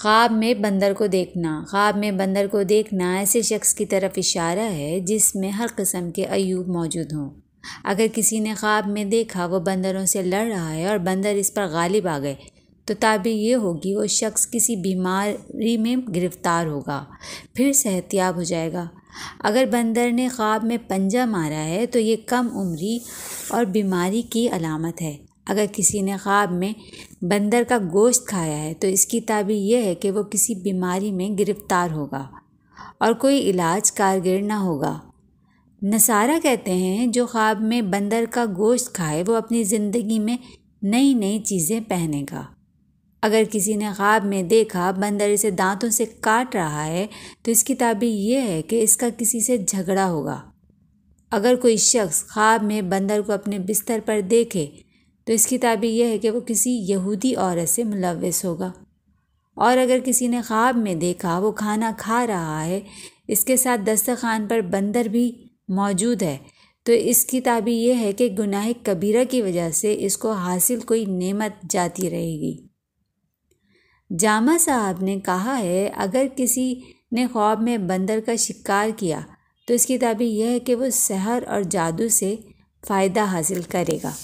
ख्वाब में बंदर को देखना ख्वाब में बंदर को देखना ऐसे शख्स की तरफ इशारा है जिसमें हर किस्म के अयूब मौजूद हों अगर किसी ने ख्वाब में देखा वो बंदरों से लड़ रहा है और बंदर इस पर गालिब आ गए तो ताबी ये होगी वो शख्स किसी बीमारी में गिरफ्तार होगा फिर सेहतियाब हो जाएगा अगर बंदर ने ख्वाब में पंजा मारा है तो ये कम उम्री और बीमारी की अलामत है अगर किसी ने ख्वाब में बंदर का गोश्त खाया है तो इसकी ताबीर यह है कि वो किसी बीमारी में गिरफ़्तार होगा और कोई इलाज कारगर ना होगा नसारा कहते हैं जो ख्वाब में बंदर का गोश्त खाए वो अपनी ज़िंदगी में नई नई चीज़ें पहनेगा अगर किसी ने ख्वाब में देखा बंदर इसे दांतों से काट रहा है तो इसकी ताबीर यह है कि इसका किसी से झगड़ा होगा अगर कोई शख्स ख्वाब में बंदर को अपने बिस्तर पर देखे तो इसकी ताबीर यह है कि वो किसी यहूदी औरत से मुलवस होगा और अगर किसी ने ख्वाब में देखा वो खाना खा रहा है इसके साथ दस्तखान पर बंदर भी मौजूद है तो इसकी ताबीर यह है कि गुनाह कबीरा की वजह से इसको हासिल कोई नेमत जाती रहेगी जामा साहब ने कहा है अगर किसी ने ख्वाब में बंदर का शिकार किया तो इसकी ताबीर यह है कि वो सहर और जादू से फ़ायदा हासिल करेगा